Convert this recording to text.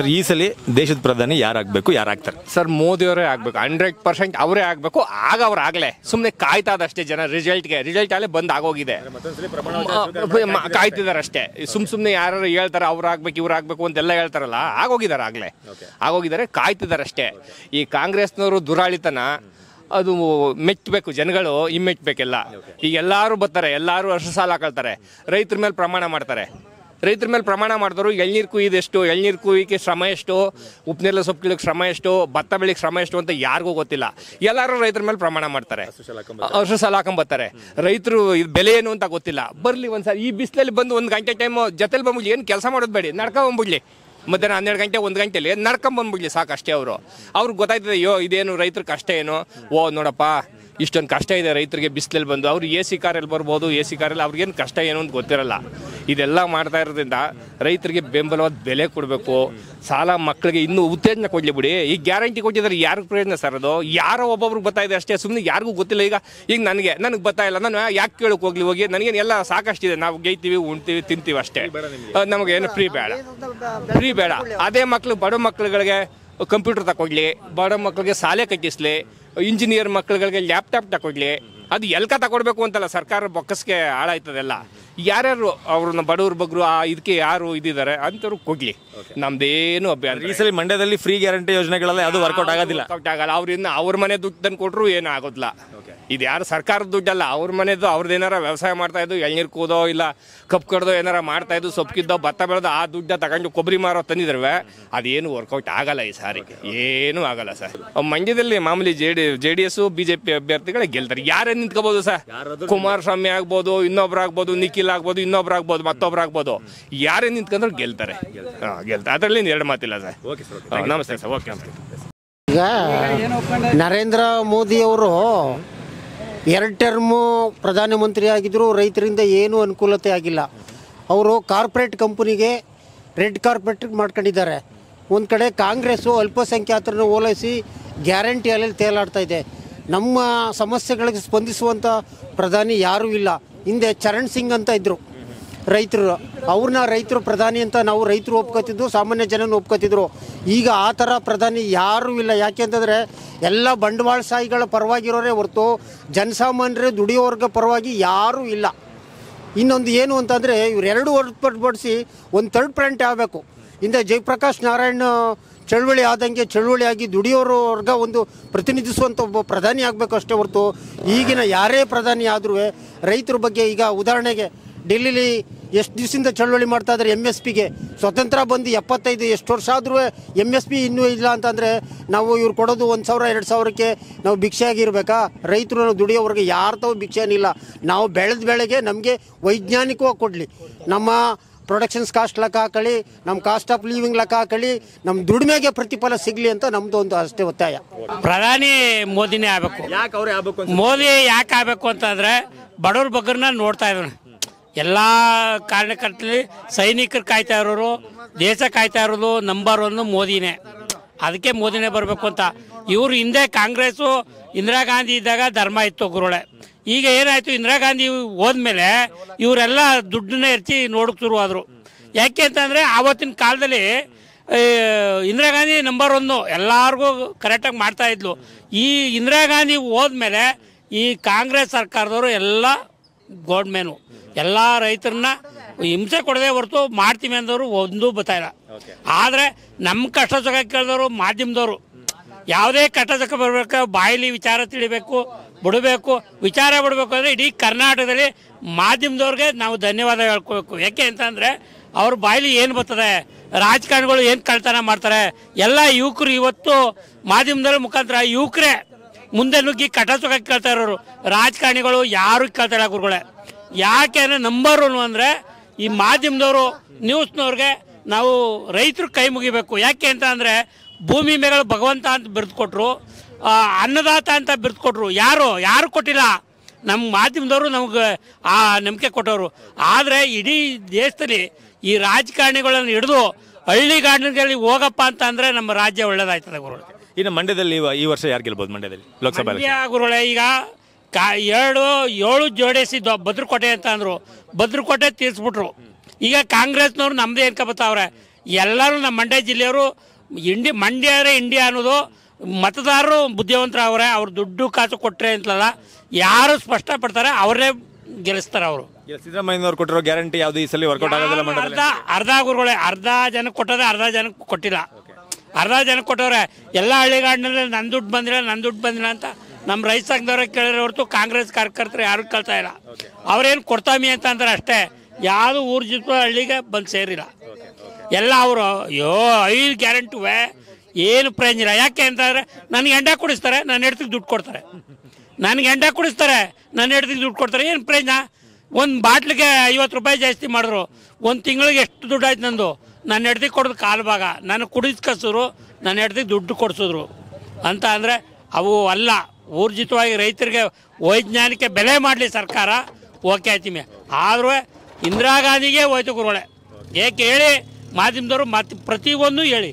sir ಈ ಸಲ ದೇಶದ ಪ್ರಧಾನಿ ಯಾರಾಗಬೇಕು ಯಾರಾಗ್ತಾರೆ ಸರ್ ಮೋದಿ ಅವರೇ ಆಗಬೇಕು ಹಂಡ್ರೆಡ್ ಪರ್ಸೆಂಟ್ ಅವರೇ ಆಗಬೇಕು ಆಗ ಅವ್ರು ಆಗಲೇ ಸುಮ್ಮನೆ ಕಾಯ್ತಾದಷ್ಟೇ ಜನ ರಿಸಲ್ಟ್ಗೆ ರಿಸಲ್ಟ್ ಅಲ್ಲೇ ಬಂದ್ ಆಗೋಗಿದೆ ಕಾಯ್ತಿದ್ದಾರೆ ಅಷ್ಟೇ ಸುಮ್ ಸುಮ್ಮನೆ ಯಾರು ಹೇಳ್ತಾರೆ ಅವ್ರು ಆಗ್ಬೇಕು ಇವ್ರು ಆಗಬೇಕು ಅಂತೆಲ್ಲ ಹೇಳ್ತಾರಲ್ಲ ಆಗೋಗಿದ್ದಾರೆ ಆಗಲೇ ಆಗೋಗಿದ್ದಾರೆ ಕಾಯ್ತಿದ್ದಾರೆ ಅಷ್ಟೇ ಈ ಕಾಂಗ್ರೆಸ್ನವರು ದುರಾಳಿತನ ಅದು ಮೆಚ್ಚಬೇಕು ಜನಗಳು ಹಿಮ್ಮೆಚ್ಚಬೇಕೆಲ್ಲ ಈಗ ಎಲ್ಲರೂ ಬರ್ತಾರೆ ಎಲ್ಲರೂ ಅಷ್ಟು ಸಾಲ ಹಾಕೊಳ್ತಾರೆ ರೈತರ ಮೇಲೆ ಪ್ರಮಾಣ ಮಾಡ್ತಾರೆ ರೈತರ ಮೇಲೆ ಪ್ರಮಾಣ ಮಾಡಿದವರು ಎಳ್ನೀರು ಕುಯ್ದು ಎಷ್ಟು ಎಳ್ನೀರು ಕುಯ್ಯಕ್ಕೆ ಶ್ರಮ ಎಷ್ಟು ಉಪ್ನೀರ್ಲ ಸೊಪ್ಪು ಕೀಳಕ್ಕೆ ಶ್ರಮ ಎಷ್ಟು ಭತ್ತ ಬೆಳಿಗ್ಗೆ ಶ್ರಮ ಎಷ್ಟು ಅಂತ ಯಾರಿಗೂ ಗೊತ್ತಿಲ್ಲ ಎಲ್ಲರೂ ರೈತರ ಮೇಲೆ ಪ್ರಮಾಣ ಮಾಡ್ತಾರೆ ಹಸು ಸಾಲ ಹಾಕೊಂಬತ್ತಾರೆ ರೈತರು ಬೆಲೆ ಏನು ಅಂತ ಗೊತ್ತಿಲ್ಲ ಬರಲಿ ಒಂದ್ಸರಿ ಈ ಬಿಸಿಲಲ್ಲಿ ಬಂದು ಒಂದು ಗಂಟೆ ಟೈಮು ಜೊತೆಲಿ ಬಂದ್ಬಿಡ್ಲಿ ಏನು ಕೆಲಸ ಮಾಡೋದು ಬೇಡಿ ನಡ್ಕೊಂಬಂದ್ಬಿಡ್ಲಿ ಮಧ್ಯಾಹ್ನ ಹನ್ನೆರಡು ಗಂಟೆ ಒಂದು ಗಂಟೆಲಿ ನಡ್ಕೊಂಬಂದ್ಬಿಡ್ಲಿ ಸಾಕಷ್ಟೇ ಅವರು ಅವ್ರಿಗೆ ಗೊತ್ತಾಯ್ತದೆ ಅಯ್ಯೋ ಇದೇನು ರೈತರ ಕಷ್ಟ ಏನು ಓ ನೋಡಪ್ಪ ಇಷ್ಟೊಂದು ಕಷ್ಟ ಇದೆ ರೈತರಿಗೆ ಬಿಸಿಲಲ್ಲಿ ಬಂದು ಅವ್ರು ಎ ಸಿ ಕಾರಲ್ಲಿ ಬರ್ಬೋದು ಎ ಸಿ ಕಾರಲ್ಲಿ ಅವ್ರಿಗೇನು ಕಷ್ಟ ಏನು ಅಂತ ಗೊತ್ತಿರಲ್ಲ ಇದೆಲ್ಲ ಮಾಡ್ತಾ ಇರೋದ್ರಿಂದ ರೈತರಿಗೆ ಬೆಂಬಲವಾದ ಬೆಲೆ ಕೊಡಬೇಕು ಸಾಲ ಮಕ್ಕಳಿಗೆ ಇನ್ನೂ ಉತ್ತೇಜನ ಕೊಡಲಿ ಬಿಡಿ ಈಗ ಗ್ಯಾರಂಟಿ ಕೊಟ್ಟಿದ್ರೆ ಯಾರಿಗೂ ಪ್ರಯೋಜನ ಸರ್ ಅದು ಯಾರೋ ಒಬ್ಬೊಬ್ರಿಗೆ ಬರ್ತಾ ಇದೆ ಅಷ್ಟೇ ಸುಮ್ಮನೆ ಯಾರಿಗೂ ಗೊತ್ತಿಲ್ಲ ಈಗ ಈಗ ನನಗೆ ನನಗೆ ಬರ್ತಾ ಇಲ್ಲ ನಾನು ಯಾಕೆ ಕೇಳಕ್ಕೆ ಹೋಗ್ಲಿ ಹೋಗಿ ನನಗೇನು ಸಾಕಷ್ಟು ಇದೆ ನಾವು ಗೈತೀವಿ ಉಣ್ತೀವಿ ತಿಂತೀವಿ ಅಷ್ಟೇ ನಮಗೇನು ಫ್ರೀ ಬೇಡ ಫ್ರೀ ಬೇಡ ಅದೇ ಮಕ್ಕಳು ಬಡ ಮಕ್ಕಳುಗಳಿಗೆ ಕಂಪ್ಯೂಟರ್ ತಗೊಡ್ಲಿ ಬಡ ಮಕ್ಕಳಿಗೆ ಶಾಲೆ ಕಟ್ಟಿಸ್ಲಿ ಇಂಜಿನಿಯರ್ ಮಕ್ಕಳುಗಳಿಗೆ ಲ್ಯಾಪ್ಟಾಪ್ ತಗೊಡ್ಲಿ ಅದು ಎಲ್ಕ ತಗೊಡ್ಬೇಕು ಅಂತಲ್ಲ ಸರ್ಕಾರ ಬೊಕ್ಕಸ್ಗೆ ಹಾಳಾಯ್ತದೆಲ್ಲ ಯಾರ್ಯಾರು ಅವ್ರನ್ನ ಬಡವ್ರ ಬಗ್ರು ಆ ಇದಕ್ಕೆ ಯಾರು ಇದಿದ್ದಾರೆ ಅಂತವ್ರು ಕೊಡ್ಲಿ ನಮ್ದೇನು ಅಭ್ಯಾಸ ಈ ಸಲ ಮಂಡ್ಯದಲ್ಲಿ ಫ್ರೀ ಗ್ಯಾರಂಟಿ ಯೋಜನೆಗಳಲ್ಲ ಅದು ವರ್ಕೌಟ್ ಆಗೋದಿಲ್ಲ ಆಗಲ್ಲ ಅವ್ರಿಂದ ಅವ್ರ ಮನೆ ದುಡ್ಡು ತಂದು ಕೊಟ್ಟರು ಏನೂ ಆಗೋದಿಲ್ಲ ಇದು ಯಾರು ಸರ್ಕಾರದ ದುಡ್ಡಲ್ಲ ಅವ್ರ ಮನೆಯದು ಅವ್ರದ್ದು ಏನಾರ ವ್ಯವಸಾಯ ಮಾಡ್ತಾ ಇದ್ದು ಎಳ್ನೀರು ಕೂದೋ ಇಲ್ಲ ಕಪ್ ಕಡ್ದೋ ಏನಾರ ಮಾಡ್ತಾ ಇದ್ದು ಸೊಪ್ಪಿದ್ದೋ ಭತ್ತ ಬೆಳೆದೋ ಆ ದುಡ್ಡ ತಗೊಂಡು ಕೊಬ್ಬರಿ ಮಾರೋ ತಂದಿದ್ರವೆ ಅದೇನು ವರ್ಕೌಟ್ ಆಗಲ್ಲ ಈ ಸಾರಿ ಏನೂ ಆಗಲ್ಲ ಸರ್ ಮಂಡ್ಯದಲ್ಲಿ ಮಾಮೂಲಿ J D J D S BJP ಅಭ್ಯರ್ಥಿಗಳೇ ಗೆಲ್ತಾರೆ ಯಾರೇ ನಿಂತ್ಕೋಬಹುದು ಸರ್ ಕುಮಾರಸ್ವಾಮಿ ಆಗ್ಬೋದು ಇನ್ನೊಬ್ರು ಆಗ್ಬೋದು ನಿಖಿಲ್ ಆಗ್ಬೋದು ಇನ್ನೊಬ್ರು ಆಗ್ಬೋದು ಮತ್ತೊಬ್ರು ಆಗ್ಬೋದು ಯಾರೇ ನಿಂತ್ಕೊಂಡ್ರು ಗೆಲ್ತಾರೆ ಗೆಲ್ತಾರೆ ಅದರಲ್ಲಿ ಎರಡು ಮಾತಿಲ್ಲ ಸರ್ ನಮಸ್ತೆ ಸರ್ ಓಕೆ ಈಗ ನರೇಂದ್ರ ಮೋದಿ ಅವರು ಎರಡು ಟರ್ಮು ಪ್ರಧಾನಮಂತ್ರಿ ಆಗಿದ್ದರೂ ರೈತರಿಂದ ಏನೂ ಅನುಕೂಲತೆ ಆಗಿಲ್ಲ ಅವರು ಕಾರ್ಪೊರೇಟ್ ಕಂಪನಿಗೆ ರೆಡ್ ಕಾರ್ಪೊರೇಟ್ ಮಾಡ್ಕೊಂಡಿದ್ದಾರೆ ಒಂದು ಕಡೆ ಕಾಂಗ್ರೆಸ್ಸು ಅಲ್ಪಸಂಖ್ಯಾತರನ್ನು ಓಲೈಸಿ ಗ್ಯಾರಂಟಿ ಅಲ್ಲಿ ತೇಲಾಡ್ತಾ ಇದೆ ನಮ್ಮ ಸಮಸ್ಯೆಗಳಿಗೆ ಸ್ಪಂದಿಸುವಂಥ ಪ್ರಧಾನಿ ಯಾರೂ ಇಲ್ಲ ಹಿಂದೆ ಚರಣ್ ಸಿಂಗ್ ಅಂತ ಇದ್ದರು ರೈತರು ಅವ್ರನ್ನ ರೈತರು ಪ್ರಧಾನಿ ಅಂತ ನಾವು ರೈತರು ಒಪ್ಕೋತಿದ್ದು ಸಾಮಾನ್ಯ ಜನನ ಒಪ್ಕೋತಿದ್ರು ಈಗ ಆ ಥರ ಪ್ರಧಾನಿ ಯಾರೂ ಇಲ್ಲ ಯಾಕೆ ಅಂತಂದರೆ ಎಲ್ಲ ಬಂಡವಾಳ ಸಾಹಿಗಳ ಪರವಾಗಿರೋರೇ ಹೊರತು ಜನಸಾಮಾನ್ಯರೇ ದುಡಿಯೋರ್ಗ ಪರವಾಗಿ ಯಾರೂ ಇಲ್ಲ ಇನ್ನೊಂದು ಏನು ಅಂತಂದರೆ ಇವರೆರಡು ಹೊರತುಪಡಿಸಿ ಒಂದು ತರ್ಡ್ ಪ್ರಂಟ್ ಆಗಬೇಕು ಹಿಂದೆ ಜಯಪ್ರಕಾಶ್ ನಾರಾಯಣ ಚಳುವಳಿ ಆದಂಗೆ ಚಳುವಳಿಯಾಗಿ ವರ್ಗ ಒಂದು ಪ್ರತಿನಿಧಿಸುವಂಥ ಒಬ್ಬ ಪ್ರಧಾನಿ ಆಗಬೇಕು ಅಷ್ಟೇ ಹೊರತು ಈಗಿನ ಯಾರೇ ಪ್ರಧಾನಿ ಆದರೂ ರೈತರ ಬಗ್ಗೆ ಈಗ ಉದಾಹರಣೆಗೆ ಡೆಲ್ಲಿಲಿ ಎಷ್ಟು ದಿವಸದಿಂದ ಚಳವಳಿ ಮಾಡ್ತಾ ಇದ್ದಾರೆ ಎಮ್ ಎಸ್ ಪಿಗೆ ಸ್ವತಂತ್ರ ಬಂದು ಎಪ್ಪತ್ತೈದು ಎಷ್ಟು ವರ್ಷ ಆದರೂ ಎಮ್ ಎಸ್ ಪಿ ಇನ್ನೂ ಇಲ್ಲ ಅಂತಂದರೆ ನಾವು ಇವ್ರು ಕೊಡೋದು ಒಂದು ಸಾವಿರ ಎರಡು ಸಾವಿರಕ್ಕೆ ನಾವು ಭಿಕ್ಷೆಯಾಗಿರ್ಬೇಕಾ ರೈತರು ದುಡಿಯೋವ್ರಿಗೆ ಯಾರು ತಾವು ಭಿಕ್ಷೆ ಏನಿಲ್ಲ ನಾವು ಬೆಳೆದ ಬೆಳೆಗೆ ನಮಗೆ ವೈಜ್ಞಾನಿಕವಾಗಿ ಕೊಡಲಿ ನಮ್ಮ ಪ್ರೊಡಕ್ಷನ್ಸ್ ಕಾಸ್ಟ್ ಲೆಕ್ಕ ಹಾಕೊಳ್ಳಿ ನಮ್ಮ ಕಾಸ್ಟ್ ಆಫ್ ಲಿವಿಂಗ್ ಲೆಕ್ಕ ಹಾಕೊಳ್ಳಿ ನಮ್ಮ ದುಡಿಮೆಗೆ ಪ್ರತಿಫಲ ಸಿಗಲಿ ಅಂತ ನಮ್ಮದು ಒಂದು ಅಷ್ಟೇ ಒತ್ತಾಯ ಪ್ರಧಾನಿ ಮೋದಿನೇ ಆಗಬೇಕು ಆಗಬೇಕು ಯಾಕೆ ಮೋದಿ ಯಾಕೆ ಆಗಬೇಕು ಅಂತಂದರೆ ಬಡವ್ರ ಬಗ್ಗರನ್ನ ನೋಡ್ತಾ ಇದ್ದಾನೆ ಎಲ್ಲ ಕಾರ್ಯಕರ್ತರಲ್ಲಿ ಸೈನಿಕರು ಕಾಯ್ತಾ ಇರೋರು ದೇಶ ಕಾಯ್ತಾ ಇರೋದು ನಂಬರ್ ಒಂದು ಮೋದಿನೇ ಅದಕ್ಕೆ ಮೋದಿನೇ ಬರಬೇಕು ಅಂತ ಇವರು ಹಿಂದೆ ಕಾಂಗ್ರೆಸ್ಸು ಇಂದಿರಾ ಗಾಂಧಿ ಇದ್ದಾಗ ಧರ್ಮ ಇತ್ತು ಗುರುಳೆ ಈಗ ಏನಾಯಿತು ಇಂದಿರಾ ಗಾಂಧಿ ಹೋದ್ಮೇಲೆ ಇವರೆಲ್ಲ ದುಡ್ಡನ್ನ ಎರ್ಚಿ ನೋಡಕ್ಕೆ ಶುರುವಾದರು ಯಾಕೆ ಅಂತಂದರೆ ಆವತ್ತಿನ ಕಾಲದಲ್ಲಿ ಇಂದಿರಾ ಗಾಂಧಿ ನಂಬರ್ ಒಂದು ಎಲ್ಲರಿಗೂ ಕರೆಕ್ಟಾಗಿ ಮಾಡ್ತಾ ಇದ್ಲು ಈ ಇಂದಿರಾ ಗಾಂಧಿ ಹೋದ್ಮೇಲೆ ಈ ಕಾಂಗ್ರೆಸ್ ಸರ್ಕಾರದವರು ಎಲ್ಲ ಗೋಲ್ಡ್ ಎಲ್ಲ ರೈತರನ್ನ ಹಿಂಸೆ ಕೊಡದೆ ಹೊರತು ಮಾಡ್ತೀವಿ ಅಂದವರು ಒಂದೂ ಬತ್ತಾಯಿಲ್ಲ ಆದರೆ ನಮ್ಮ ಕಷ್ಟ ಸುಖ ಕೇಳಿದವರು ಮಾಧ್ಯಮದವರು ಯಾವುದೇ ಕಷ್ಟ ಸುಖ ಬರಬೇಕು ಬಾಯಿಲಿ ವಿಚಾರ ತಿಳಿಬೇಕು ಬಿಡಬೇಕು ವಿಚಾರ ಬಿಡಬೇಕು ಅಂದ್ರೆ ಇಡೀ ಕರ್ನಾಟಕದಲ್ಲಿ ಮಾಧ್ಯಮದವ್ರಿಗೆ ನಾವು ಧನ್ಯವಾದ ಹೇಳ್ಕೋಬೇಕು ಯಾಕೆ ಅಂತಂದರೆ ಅವ್ರ ಬಾಯಿಲಿ ಏನು ಬರ್ತದೆ ರಾಜಕಾರಣಿಗಳು ಏನು ಕಳ್ತನ ಮಾಡ್ತಾರೆ ಎಲ್ಲ ಯುವಕರು ಇವತ್ತು ಮಾಧ್ಯಮದವ್ರ ಮುಖಾಂತರ ಯುವಕರೇ ಮುಂದೆ ನುಗ್ಗಿ ಕಟ್ಟ ಸುಖ ಕೇಳ್ತಾ ಇರೋರು ರಾಜಕಾರಣಿಗಳು ಯಾರು ಕೇಳ್ತಾರೆ ಗುರುಗಳೇ ಯಾಕೆ ಅಂದರೆ ನಂಬರ್ ಒನ್ ಅಂದರೆ ಈ ಮಾಧ್ಯಮದವರು ನ್ಯೂಸ್ನವ್ರಿಗೆ ನಾವು ರೈತರು ಕೈ ಮುಗಿಬೇಕು ಯಾಕೆ ಅಂತ ಅಂದರೆ ಭೂಮಿ ಮೇಲೆ ಭಗವಂತ ಅಂತ ಬಿರ್ದು ಕೊಟ್ಟರು ಅನ್ನದಾತ ಅಂತ ಬಿರ್ದು ಕೊಟ್ಟರು ಯಾರು ಯಾರು ಕೊಟ್ಟಿಲ್ಲ ನಮ್ಮ ಮಾಧ್ಯಮದವರು ನಮಗೆ ಆ ನಂಬಿಕೆ ಕೊಟ್ಟವರು ಆದರೆ ಇಡೀ ದೇಶದಲ್ಲಿ ಈ ರಾಜಕಾರಣಿಗಳನ್ನು ಹಿಡಿದು ಹಳ್ಳಿಗಾಡಿನಲ್ಲಿ ಹೋಗಪ್ಪ ಅಂತ ಅಂದರೆ ನಮ್ಮ ರಾಜ್ಯ ಒಳ್ಳೇದಾಯ್ತದೆ ಗುರುಗಳು ಇನ್ನು ಮಂಡ್ಯದಲ್ಲಿ ಈ ವರ್ಷ ಯಾರು ಗೆಲ್ಬೋದು ಮಂಡ್ಯದಲ್ಲಿ ಲೋಕಸಭೆ ಗುರುಗಳೇ ಈಗ ಕಾ ಎರಡು ಏಳು ಜೋಡಿಸಿ ಭದ್ರಕೋಟೆ ಅಂತ ಅಂದರು ಭದ್ರಕೋಟೆ ತೀರಿಸ್ಬಿಟ್ರು ಈಗ ಕಾಂಗ್ರೆಸ್ನವ್ರು ನಮ್ಮದೇ ಅವ್ರೆ ಎಲ್ಲರೂ ನಮ್ಮ ಮಂಡ್ಯ ಜಿಲ್ಲೆಯವರು ಇಂಡಿ ಮಂಡ್ಯರೇ ಇಂಡಿಯಾ ಅನ್ನೋದು ಮತದಾರರು ಬುದ್ಧಿವಂತರವ್ರೆ ಅವ್ರು ದುಡ್ಡು ಕಾಸು ಕೊಟ್ಟರೆ ಅಂತಲ್ಲ ಯಾರು ಸ್ಪಷ್ಟಪಡ್ತಾರೆ ಅವರೇ ಗೆಲ್ಲಿಸ್ತಾರೆ ಅವರು ಸಿದ್ದರಾಮಯ್ಯನವ್ರು ಕೊಟ್ಟಿರೋ ಗ್ಯಾರಂಟಿ ಯಾವುದು ಈ ಸಲ ವರ್ಕೌಟ್ ಆಗೋದಿಲ್ಲ ಅರ್ಧ ಅರ್ಧ ಗುರುಗಳೇ ಅರ್ಧ ಜನಕ್ಕೆ ಕೊಟ್ಟರೆ ಅರ್ಧ ಜನಕ್ಕೆ ಕೊಟ್ಟಿಲ್ಲ ಅರ್ಧ ಜನಕ್ಕೆ ಕೊಟ್ಟವ್ರೆ ಎಲ್ಲ ಹಳ್ಳಿಗಾಡಿನಲ್ಲಿ ನನ್ನ ದುಡ್ಡು ಬಂದಿಲ್ಲ ನನ್ನ ದುಡ್ಡು ಬಂದಿಲ್ಲ ಅಂತ ನಮ್ಮ ರೈತ ಸಂಘದವ್ರಿಗೆ ಕೇಳಿರೋ ಹೊರತು ಕಾಂಗ್ರೆಸ್ ಕಾರ್ಯಕರ್ತರು ಯಾರು ಕೇಳ್ತಾ ಇಲ್ಲ ಅವ್ರೇನು ಕೊಡ್ತಾಮಿ ಅಂದ್ರೆ ಅಷ್ಟೇ ಯಾರು ಊರು ಜೊತೆ ಹಳ್ಳಿಗೆ ಬಂದು ಸೇರಿಲ್ಲ ಎಲ್ಲ ಅವರು ಅಯ್ಯೋ ಐದು ಗ್ಯಾರಂಟಿವೆ ಏನು ಪ್ರಯೋಜನ ಯಾಕೆ ಅಂತಂದರೆ ನನಗೆ ಎಂಡ ಕುಡಿಸ್ತಾರೆ ನನ್ನ ಹೆಡ್ತಿಗೆ ದುಡ್ಡು ಕೊಡ್ತಾರೆ ನನಗೆ ಎಂಡ ಕುಡಿಸ್ತಾರೆ ನನ್ನ ಹೆಡ್ತಿಗೆ ದುಡ್ಡು ಕೊಡ್ತಾರೆ ಏನು ಪ್ರಯೋಜನ ಒಂದು ಬಾಟ್ಲಿಗೆ ಐವತ್ತು ರೂಪಾಯಿ ಜಾಸ್ತಿ ಮಾಡಿದ್ರು ಒಂದು ತಿಂಗಳಿಗೆ ಎಷ್ಟು ದುಡ್ಡು ಆಯ್ತು ನಂದು ನನ್ನ ಹೆಡ್ತಿಗೆ ಕೊಡೋದು ಕಾಲು ಭಾಗ ನಾನು ಕುಡಿಸ್ಕಸ್ರು ನನ್ನ ಹೆಡ್ತಿಗೆ ದುಡ್ಡು ಕೊಡಿಸಿದ್ರು ಅಂತ ಅಂದರೆ ಅವು ಅಲ್ಲ ಊರ್ಜಿತವಾಗಿ ರೈತರಿಗೆ ವೈಜ್ಞಾನಿಕ ಬೆಲೆ ಮಾಡಲಿ ಸರ್ಕಾರ ಓಕೆ ಆಯ್ತಿಮೆ ಆದರೂ ಇಂದಿರಾ ಗಾಂಧಿಗೆ ಹೋಯ್ತು ಗುರುಗಳೇ ಏಕೆ ಹೇಳಿ ಮಾಧ್ಯಮದವರು ಮತ್ತೆ ಪ್ರತಿಯೊಂದು ಹೇಳಿ